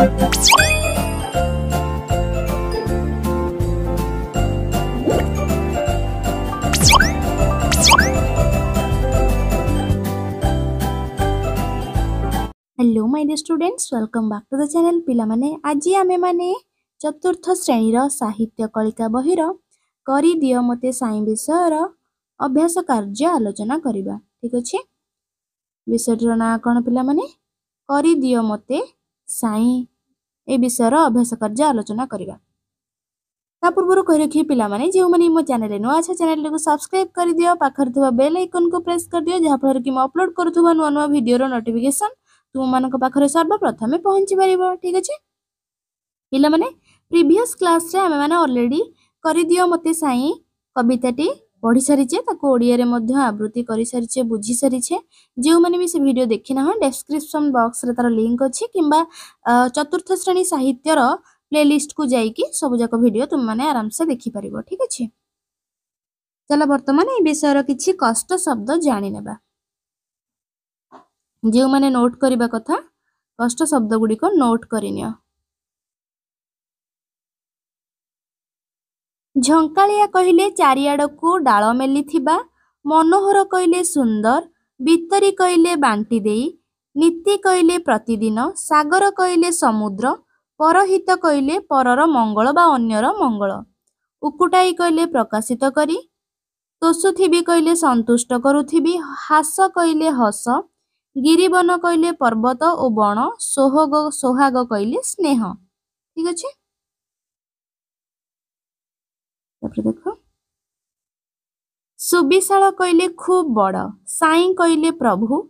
Hello my dear students welcome back to the channel पिला माने आज आमे माने चतुर्थ श्रेणी रो साहित्य कलिका बही रो करी दियो मते साइन विषय रो अभ्यास कार्य आलोचना करबा ठीक अछि विषय रो ना कोन पिला माने करी दियो मते साई ए विषय अभ्यास कार्य आलोचना करने ता पूर्व कही रखिए पाने जो मैंने मो चेल नुआ अच्छा चैनल को सब्सक्राइब कर दियो पाखर थोड़ा बेल आइकन को प्रेस कर दियो जहाँफल कि अपलोड करुवा नुआ नुआ भिडर नोटिफिकेसन तुम मान पाखे सर्वप्रथमे पहुँच पार ठीक अच्छे पिला प्रिभस क्लास मैंने अलरेडी कर दि मत साई कविताटी পড়ি সারিছে তাকে ওড়িয়ারে মধ্যে আবৃত্তি করে সারিছে বুঝি সারিছে যেউমানে বি সে ভিডিও দেখি না ডেসক্রিপশন বক্সরে তার লিঙ্ক অছি কিংবা চতুর্থ শ্রেণী সাহিত্যর প্লে লিষ্ট কু যাইকি সবুজাক ভিডিও তুমি মানে আরামসে দেখি দেখিপারিব ঠিক আছে বর্তমানে ଚାଲ ବର୍ତ୍ତମାନ ଏ ବିଷୟର କିଛି କଷ୍ଟ ଶବ୍ଦ ଜାଣିନେବା ଯେଉଁମାନେ ନୋଟ୍ କରିବା କଥା କଷ୍ଟ নোট করে କରିନିଅ ଝଙ୍କାଳିଆ କହିଲେ ଚାରିଆଡ଼କୁ ଡାଳ ମେଲିଥିବା ମନୋହର କହିଲେ ସୁନ୍ଦର ବିତରି କହିଲେ ବାଣ୍ଟି ଦେଇ ନୀତି କହିଲେ ପ୍ରତିଦିନ ସାଗର କହିଲେ ସମୁଦ୍ର ପରହିତ କହିଲେ ପରର ମଙ୍ଗଳ ବା ଅନ୍ୟର ମଙ୍ଗଳ ଉକୁଟାଇ କହିଲେ ପ୍ରକାଶିତ କରି ତୋଷୁଥିବି କହିଲେ ସନ୍ତୁଷ୍ଟ କରୁଥିବି ହାସ କହିଲେ ହସ ଗିରିବନ କହିଲେ ପର୍ବତ ଓ ବଣ ସୋହଗ ସୋହାଗ କହିଲେ ସ୍ନେହ ଠିକ ଅଛି ତାପରେ ଦେଖ ସୁବିଶାଳ କହିଲେ ଖୁବ ବଡ଼ ସାଇଁ କହିଲେ ପ୍ରଭୁ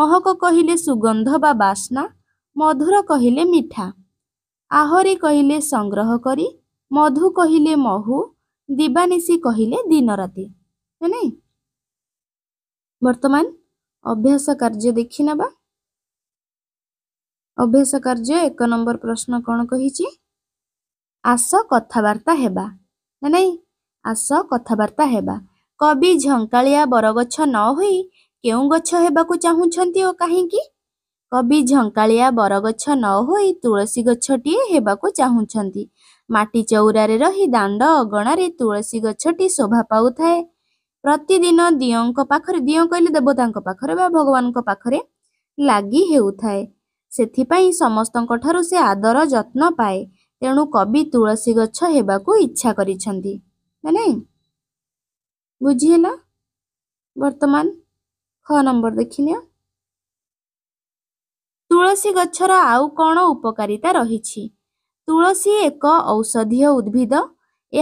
ମହକ କହିଲେ ସୁଗନ୍ଧ ବା ବାସ୍ନା ମଧୁର କହିଲେ ମିଠା ଆହୁରି କହିଲେ ସଂଗ୍ରହ କରି ମଧୁ କହିଲେ ମହୁ ଦିବାନିଶୀ କହିଲେ ଦିନରାତି ହେ ନାଇଁ ବର୍ତ୍ତମାନ ଅଭ୍ୟାସ କାର୍ଯ୍ୟ ଦେଖିନେବା ଅଭ୍ୟାସ କାର୍ଯ୍ୟ ଏକ ନମ୍ବର ପ୍ରଶ୍ନ କ'ଣ କହିଛି ଆସ କଥାବାର୍ତ୍ତା ହେବା ନାଇଁ ଆସ କଥାବାର୍ତ୍ତା ହେବା କବି ଝଙ୍କାଳିଆ ବରଗଛ ନ ହୋଇ କେଉଁ ଗଛ ହେବାକୁ ଚାହୁଁଛନ୍ତି ଓ କାହିଁକି କବି ଝଙ୍କାଳିଆ ବରଗଛ ନ ହୋଇ ତୁଳସୀ ଗଛଟିଏ ହେବାକୁ ଚାହୁଁଛନ୍ତି ମାଟି ଚଉରାରେ ରହି ଦାଣ୍ଡ ଅଗଣାରେ ତୁଳସୀ ଗଛଟି ଶୋଭା ପାଉଥାଏ ପ୍ରତିଦିନ ଦିଅଙ୍କ ପାଖରେ ଦିଅଁ କହିଲେ ଦେବତାଙ୍କ ପାଖରେ ବା ଭଗବାନଙ୍କ ପାଖରେ ଲାଗି ହେଉଥାଏ ସେଥିପାଇଁ ସମସ୍ତଙ୍କ ଠାରୁ ସେ ଆଦର ଯତ୍ନ ପାଏ ତେଣୁ କବି ତୁଳସୀ ଗଛ ହେବାକୁ ଇଚ୍ଛା କରିଛନ୍ତି ନା ନାହିଁ ବୁଝିହେଲା ବର୍ତ୍ତମାନ ଖ ନମ୍ବର ଦେଖିନିଅ ତୁଳସୀ ଗଛର ଆଉ କ'ଣ ଉପକାରିତା ରହିଛି ତୁଳସୀ ଏକ ଔଷଧୀୟ ଉଦ୍ଭିଦ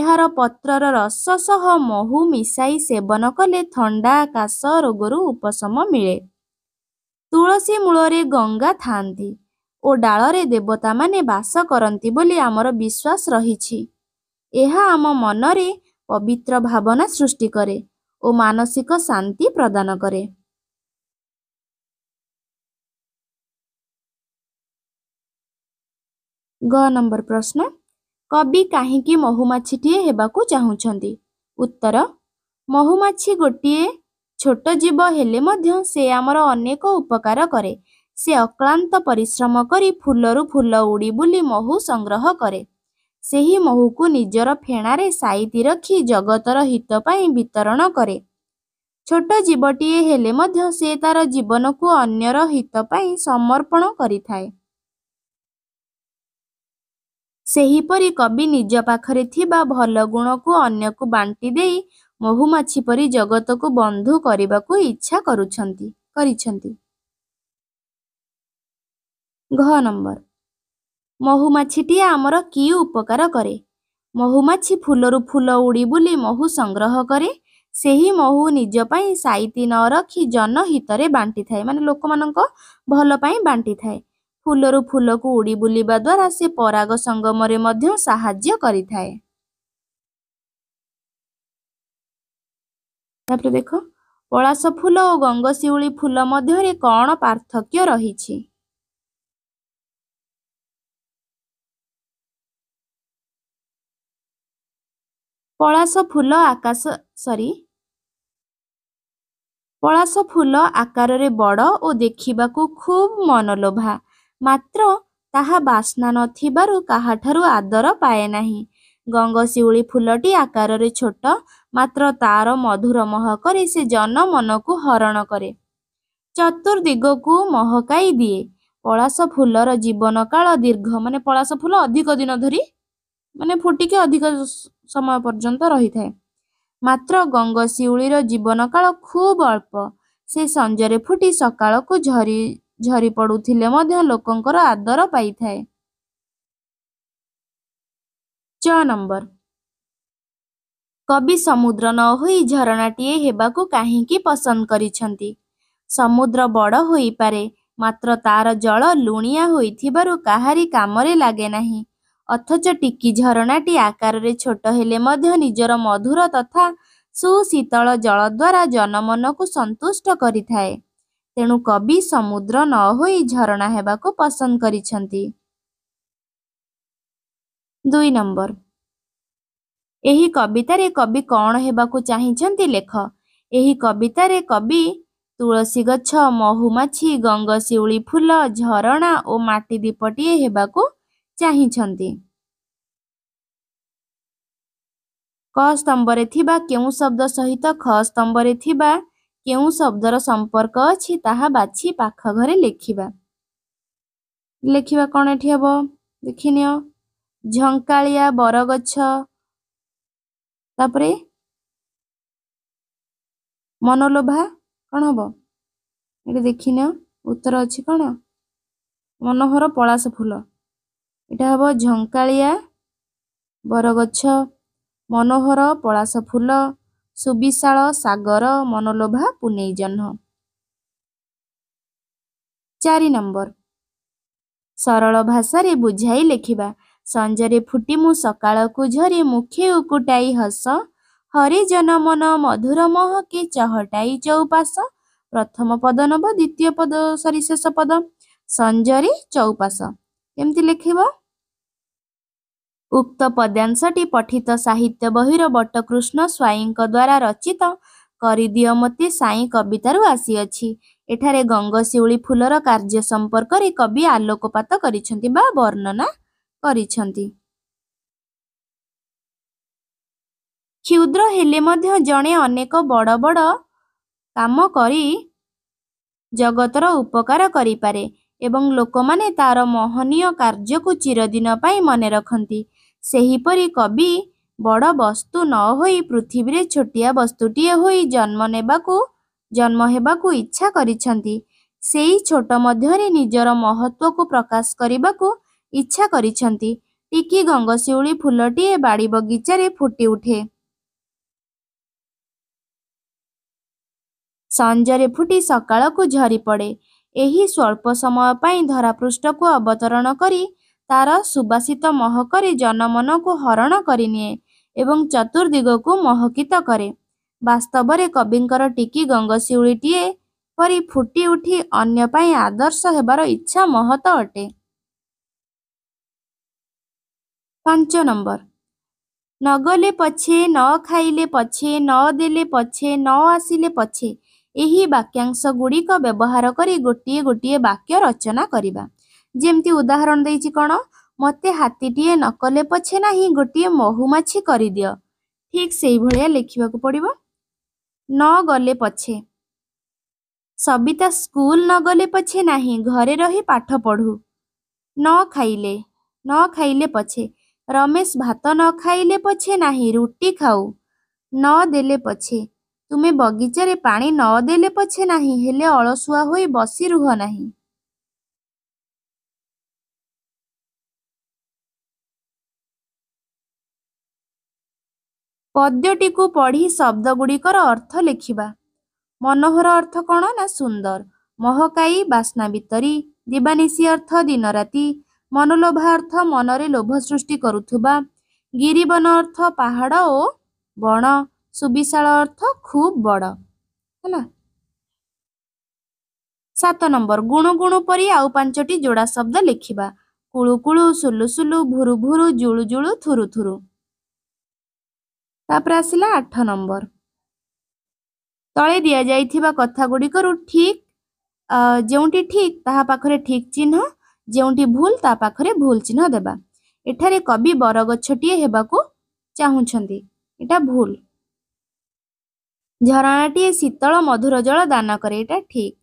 ଏହାର ପତ୍ରର ରସ ସହ ମହୁ ମିଶାଇ ସେବନ କଲେ ଥଣ୍ଡା କାଶ ରୋଗରୁ ଉପଶମ ମିଳେ ତୁଳସୀ ମୂଳରେ ଗଙ୍ଗା ଥାଆନ୍ତି ଓ ଡାଳରେ ଦେବତାମାନେ ବାସ କରନ୍ତି ବୋଲି ଆମର ବିଶ୍ୱାସ ରହିଛି ଏହା ଆମ ମନରେ पवित्र भावना सृष्टि ओ मानसिक शान्ति प्रदान ग गम्बर प्रश्न कवि काहीँक महुमा चाहन्छ उत्तर महुमा गोट छोट जीवर अनेक उपकार करे से अक्लान्त परिश्रम करी फुलरू फुल उडी बुली महु संग्रह करे ସେହି ମହୁକୁ ନିଜର ଫେଣାରେ ସାଇତି ରଖି ଜଗତର ହିତ ପାଇଁ ବିତରଣ କରେ ଛୋଟ ଜୀବଟିଏ ହେଲେ ମଧ୍ୟ ସେ ତାର ଜୀବନକୁ ଅନ୍ୟର ହିତ ପାଇଁ ସମର୍ପଣ କରିଥାଏ ସେହିପରି କବି ନିଜ ପାଖରେ ଥିବା ଭଲ ଗୁଣକୁ ଅନ୍ୟକୁ ବାଣ୍ଟି ଦେଇ ମହୁମାଛି ପରି ଜଗତକୁ ବନ୍ଧୁ କରିବାକୁ ଇଚ୍ଛା କରୁଛନ୍ତି କରିଛନ୍ତି ଘ ନମ୍ବର ମହୁମାଛିଟି ଆମର କି ଉପକାର କରେ ମହୁମାଛି ଫୁଲରୁ ଫୁଲ ଉଡ଼ି ବୁଲି ମହୁ ସଂଗ୍ରହ କରେ ସେହି ମହୁ ନିଜ ପାଇଁ ସାଇତି ନ ରଖି ଜନହିତରେ ବାଣ୍ଟିଥାଏ ମାନେ ଲୋକମାନଙ୍କ ଭଲ ପାଇଁ ବାଣ୍ଟିଥାଏ ଫୁଲରୁ ଫୁଲକୁ ଉଡ଼ି ବୁଲିବା ଦ୍ୱାରା ସେ ପରାଗ ସଙ୍ଗମରେ ମଧ୍ୟ ସାହାଯ୍ୟ କରିଥାଏ ତାପରେ ଦେଖ ପଳାଶ ଫୁଲ ଓ ଗଙ୍ଗଶିଉଳି ଫୁଲ ମଧ୍ୟରେ କ'ଣ ପାର୍ଥକ୍ୟ ରହିଛି পলাশ ফুল আকাশ সরি পলাশ ফুল আকারে বড় ও দেখা খুব মনলোভা মাত্র তাহা বাসনা নথিবার কাহাঠারু আদর পায়ে না গঙ্গশিউি ফুলটি আকারে ছোট মাত্র তার মধুর মহকরে সে জনমনকু হরণ করে চতুর্দিগু মহকাই দিয়ে পলাশ ফুলর জীবনকাল দীর্ঘ মানে পলাশ ফুল অধিক দিন ধর মানে ফুটিকে অধিক ସମୟ ପର୍ଯ୍ୟନ୍ତ ରହିଥାଏ ମାତ୍ର ଗଙ୍ଗ ଶିଉଳିର ଜୀବନକାଳ ଖୁବ୍ ଅଳ୍ପ ସେ ସଞ୍ଜରେ ଫୁଟି ସକାଳକୁ ଝରି ଝରି ପଡ଼ୁଥିଲେ ମଧ୍ୟ ଲୋକଙ୍କର ଆଦର ପାଇଥାଏ ଛ ନମ୍ବର କବି ସମୁଦ୍ର ନ ହୋଇ ଝରଣାଟିଏ ହେବାକୁ କାହିଁକି ପସନ୍ଦ କରିଛନ୍ତି ସମୁଦ୍ର ବଡ଼ ହୋଇପାରେ ମାତ୍ର ତାର ଜଳ ଲୁଣିଆ ହୋଇଥିବାରୁ କାହାରି କାମରେ ଲାଗେ ନାହିଁ ଅଥଚ ଟିକି ଝରଣାଟି ଆକାରରେ ଛୋଟ ହେଲେ ମଧ୍ୟ ନିଜର ମଧୁର ତଥା ସୁଶୀତଳ ଜଳ ଦ୍ୱାରା ଜନମନକୁ ସନ୍ତୁଷ୍ଟ କରିଥାଏ ତେଣୁ କବି ସମୁଦ୍ର ନ ହୋଇ ଝରଣା ହେବାକୁ ପସନ୍ଦ କରିଛନ୍ତି ଦୁଇ ନମ୍ବର ଏହି କବିତାରେ କବି କ'ଣ ହେବାକୁ ଚାହିଁଛନ୍ତି ଲେଖ ଏହି କବିତାରେ କବି ତୁଳସୀ ଗଛ ମହୁମାଛି ଗଙ୍ଗଶିଉଳି ଫୁଲ ଝରଣା ଓ ମାଟି ଦୀପଟିଏ ହେବାକୁ ଚାହିଁଛନ୍ତି କ ସ୍ତମ୍ଭରେ ଥିବା କେଉଁ ଶବ୍ଦ ସହିତ ଖ ସ୍ତମ୍ଭରେ ଥିବା କେଉଁ ଶବ୍ଦର ସମ୍ପର୍କ ଅଛି ତାହା ବାଛି ପାଖ ଘରେ ଲେଖିବା ଲେଖିବା କ'ଣ ଏଠି ହେବ ଦେଖିନିଅ ଝଙ୍କାଳିଆ ବରଗଛ ତାପରେ ମନଲୋଭା କ'ଣ ହେବ ଏଠି ଦେଖିନିଅ ଉତ୍ତର ଅଛି କ'ଣ ମନୋହର ପଳାଶ ଫୁଲ ଏଇଟା ହବ ଝଙ୍କାଳିଆ ବରଗଛ ମନୋହର ପଳାଶ ଫୁଲ ସୁବିଶାଳ ସାଗର ମନଲୋଭା ପୁନେଇ ଜହ୍ନ ଚାରି ନମ୍ବର ସରଳ ଭାଷାରେ ବୁଝାଇ ଲେଖିବା ସଞ୍ଜରେ ଫୁଟି ମୁଁ ସକାଳକୁ ଝରି ମୁଖେ ଉକୁଟାଇ ହସ ହରି ଜନ ମନ ମଧୁର ମହ କି ଚହଟାଇ ଚୌପାସ ପ୍ରଥମ ପଦ ନବ ଦ୍ୱିତୀୟ ପଦ ସରି ଶେଷ ପଦ ସଞ୍ଜରେ ଚୌପାସ କେମିତି ଲେଖିବ ଉକ୍ତ ପଦ୍ୟାଂଶଟି ପଠିତ ସାହିତ୍ୟ ବହିର ବଟକୃଷ୍ଣ ସ୍ୱାଇଁଙ୍କ ଦ୍ୱାରା ରଚିତ କରିଦିଅ ମୋତେ ସାଇଁ କବିତାରୁ ଆସିଅଛି ଏଠାରେ ଗଙ୍ଗଶିଉଳି ଫୁଲର କାର୍ଯ୍ୟ ସମ୍ପର୍କରେ କବି ଆଲୋକପାତ କରିଛନ୍ତି ବା ବର୍ଣ୍ଣନା କରିଛନ୍ତି କ୍ଷୁଦ୍ର ହେଲେ ମଧ୍ୟ ଜଣେ ଅନେକ ବଡ଼ ବଡ଼ କାମ କରି ଜଗତର ଉପକାର କରିପାରେ ଏବଂ ଲୋକମାନେ ତାର ମହନୀୟ କାର୍ଯ୍ୟକୁ ଚିରଦିନ ପାଇଁ ମନେ ରଖନ୍ତି ସେହିପରି କବି ବଡ଼ ବସ୍ତୁ ନ ହୋଇ ପୃଥିବୀରେ ଛୋଟିଆ ବସ୍ତୁଟିଏ ହୋଇ ଜନ୍ମ ନେବାକୁ ଜନ୍ମ ହେବାକୁ ଇଚ୍ଛା କରିଛନ୍ତି ସେଇ ଛୋଟ ମଧ୍ୟରେ ନିଜର ମହତ୍ଵକୁ ପ୍ରକାଶ କରିବାକୁ ଇଚ୍ଛା କରିଛନ୍ତି ଟିକି ଗଙ୍ଗଶିଉଳି ଫୁଲଟିଏ ବାଡ଼ି ବଗିଚାରେ ଫୁଟି ଉଠେ ସଞ୍ଜରେ ଫୁଟି ସକାଳକୁ ଝରି ପଡ଼େ ଏହି ସ୍ୱଳ୍ପ ସମୟ ପାଇଁ ଧରାପୃଷ୍ଠକୁ ଅବତରଣ କରି ତାର ସୁବାସିତ ମହକରି ଜନମନକୁ ହରଣ କରିନିଏ ଏବଂ ଚତୁର୍ଦିଗକୁ ମହକିତ କରେ ବାସ୍ତବରେ କବିଙ୍କର ଟିକି ଗଙ୍ଗଶିଉଳିଟିଏ ପରି ଫୁଟି ଉଠି ଅନ୍ୟ ପାଇଁ ଆଦର୍ଶ ହେବାର ଇଚ୍ଛା ମହତ ଅଟେ ପାଞ୍ଚ ନମ୍ବର ନଗଲେ ପଛେ ନ ଖାଇଲେ ପଛେ ନ ଦେଲେ ପଛେ ନ ଆସିଲେ ପଛେ ଏହି ବାକ୍ୟାଂଶ ଗୁଡ଼ିକ ବ୍ୟବହାର କରି ଗୋଟିଏ ଗୋଟିଏ ବାକ୍ୟ ରଚନା କରିବା ଯେମିତି ଉଦାହରଣ ଦେଇଛି କ'ଣ ମତେ ହାତୀଟିଏ ନ କଲେ ପଛେ ନାହିଁ ଗୋଟିଏ ମହୁମାଛି କରିଦିଅ ଠିକ ସେଇଭଳିଆ ଲେଖିବାକୁ ପଡ଼ିବ ନ ଗଲେ ପଛେ ସବିତା ସ୍କୁଲ ନ ଗଲେ ପଛେ ନାହିଁ ଘରେ ରହି ପାଠ ପଢ଼ୁ ନ ଖାଇଲେ ନ ଖାଇଲେ ପଛେ ରମେଶ ଭାତ ନ ଖାଇଲେ ପଛେ ନାହିଁ ରୁଟି ଖାଉ ନ ଦେଲେ ପଛେ ତୁମେ ବଗିଚାରେ ପାଣି ନ ଦେଲେ ପଛେ ନାହିଁ ହେଲେ ଅଳସୁଆ ହୋଇ ବସି ରୁହ ନାହିଁ ପଦ୍ୟଟିକୁ ପଢ଼ି ଶବ୍ଦ ଗୁଡ଼ିକର ଅର୍ଥ ଲେଖିବା ମନୋହର ଅର୍ଥ କ'ଣ ନା ସୁନ୍ଦର ମହକାଇ ବାସ୍ନା ଭିତରୀ ଦିବାନିଶୀ ଅର୍ଥ ଦିନରାତି ମନୋଲୋଭା ଅର୍ଥ ମନରେ ଲୋଭ ସୃଷ୍ଟି କରୁଥିବା ଗିରିବନ ଅର୍ଥ ପାହାଡ଼ ଓ ବଣ ସୁବିଶାଳ ଅର୍ଥ ଖୁବ୍ ବଡ଼ ହେଲା ସାତ ନମ୍ବର ଗୁଣୁ ଗୁଣୁ ପରି ଆଉ ପାଞ୍ଚଟି ଯୋଡ଼ା ଶବ୍ଦ ଲେଖିବା କୁଳୁକୁଳୁ ସୁଲୁସୁଲୁ ଭୁରୁ ଭୁରୁ ଜୁଳୁ ଜୁଳୁ ଥୁରୁ ଥୁରୁ ତାପରେ ଆସିଲା ଆଠ ନମ୍ବର ତଳେ ଦିଆଯାଇଥିବା କଥା ଗୁଡ଼ିକରୁ ଠିକ୍ ଯେଉଁଠି ଠିକ୍ ତାହା ପାଖରେ ଠିକ୍ ଚିହ୍ନ ଯେଉଁଠି ଭୁଲ ତା ପାଖରେ ଭୁଲ ଚିହ୍ନ ଦେବା ଏଠାରେ କବି ବରଗଛଟିଏ ହେବାକୁ ଚାହୁଁଛନ୍ତି ଏଟା ଭୁଲ ଝରଣାଟିଏ ଶୀତଳ ମଧୁର ଜଳ ଦାନ କରେ ଏଇଟା ଠିକ୍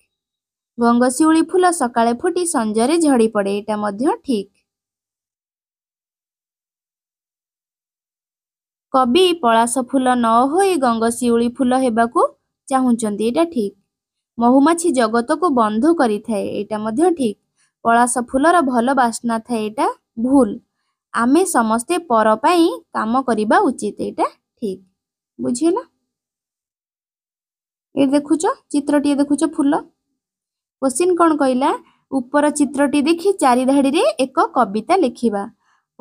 ଗଙ୍ଗଶିଉଳି ଫୁଲ ସକାଳେ ଫୁଟି ସଞ୍ଜରେ ଝଡ଼ି ପଡ଼େ ଏଇଟା ମଧ୍ୟ ଠିକ୍ କବି ପଳାଶ ଫୁଲ ନ ହୋଇ ଗଙ୍ଗ ଶିଉଳି ଫୁଲ ହେବାକୁ ଚାହୁଁଛନ୍ତି ଏଇଟା ଠିକ୍ ମହୁମାଛି ଜଗତକୁ ବନ୍ଧ କରିଥାଏ ଏଇଟା ମଧ୍ୟ ଠିକ୍ ପଳାଶ ଫୁଲର ଭଲ ବାସ୍ନା ଥାଏ ଏଇଟା ଭୁଲ ଆମେ ସମସ୍ତେ ପର ପାଇଁ କାମ କରିବା ଉଚିତ ଏଇଟା ଠିକ୍ ବୁଝିଲ ଏଇଠି ଦେଖୁଛ ଚିତ୍ରଟିଏ ଦେଖୁଛ ଫୁଲ କୋଶ୍ଚିନ୍ କ'ଣ କହିଲା ଉପର ଚିତ୍ରଟି ଦେଖି ଚାରିଧାଡ଼ିରେ ଏକ କବିତା ଲେଖିବା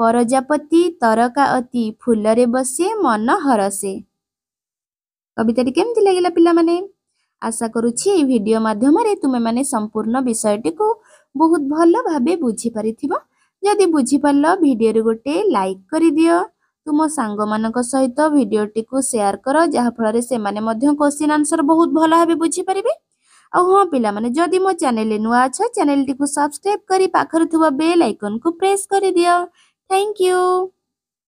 ପରଜାପତି ତରକାଅତି ଫୁଲରେ ବସେ ମନ ହରସେ କବିତାଟି କେମିତି ଲାଗିଲା ପିଲାମାନେ ଆଶା କରୁଛି ଏହି ଭିଡ଼ିଓ ମାଧ୍ୟମରେ ତୁମେମାନେ ସମ୍ପୂର୍ଣ୍ଣ ବିଷୟଟିକୁ ବହୁତ ଭଲ ଭାବେ ବୁଝିପାରିଥିବ ଯଦି ବୁଝିପାରିଲ ଭିଡ଼ିଓରେ ଗୋଟେ ଲାଇକ୍ କରିଦିଅ ତୁମ ସାଙ୍ଗମାନଙ୍କ ସହିତ ଭିଡ଼ିଓଟିକୁ ସେୟାର କର ଯାହାଫଳରେ ସେମାନେ ମଧ୍ୟ କୋଶ୍ଚିନ୍ ଆନ୍ସର ବହୁତ ଭଲ ଭାବେ ବୁଝିପାରିବେ ଆଉ ହଁ ପିଲାମାନେ ଯଦି ମୋ ଚ୍ୟାନେଲରେ ନୂଆ ଅଛ ଚ୍ୟାନେଲଟିକୁ ସବସ୍କ୍ରାଇବ୍ କରି ପାଖରେ ଥିବା ବେଲ୍ ଆଇକନ୍କୁ ପ୍ରେସ୍ କରିଦିଅ Thank you.